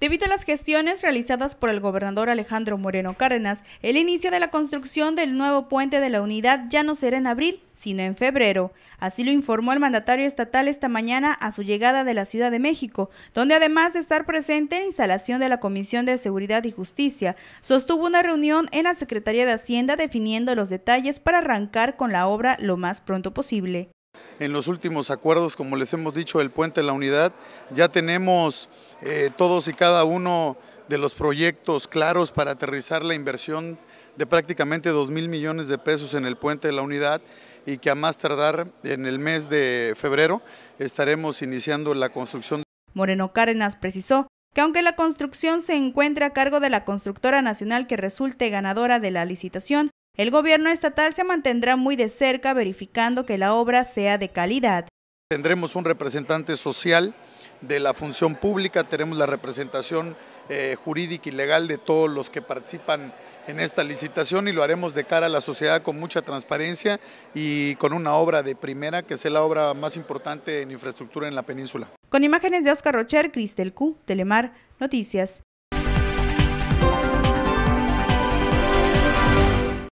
Debido a las gestiones realizadas por el gobernador Alejandro Moreno Cárdenas, el inicio de la construcción del nuevo puente de la unidad ya no será en abril, sino en febrero. Así lo informó el mandatario estatal esta mañana a su llegada de la Ciudad de México, donde además de estar presente en la instalación de la Comisión de Seguridad y Justicia, sostuvo una reunión en la Secretaría de Hacienda definiendo los detalles para arrancar con la obra lo más pronto posible. En los últimos acuerdos, como les hemos dicho, el puente de la unidad, ya tenemos eh, todos y cada uno de los proyectos claros para aterrizar la inversión de prácticamente 2 mil millones de pesos en el puente de la unidad y que a más tardar en el mes de febrero estaremos iniciando la construcción. Moreno Cárdenas precisó que aunque la construcción se encuentra a cargo de la constructora nacional que resulte ganadora de la licitación, el gobierno estatal se mantendrá muy de cerca verificando que la obra sea de calidad. Tendremos un representante social de la función pública, tenemos la representación eh, jurídica y legal de todos los que participan en esta licitación y lo haremos de cara a la sociedad con mucha transparencia y con una obra de primera que sea la obra más importante en infraestructura en la península. Con imágenes de Oscar Rocher, Cristel Q, Telemar, Noticias.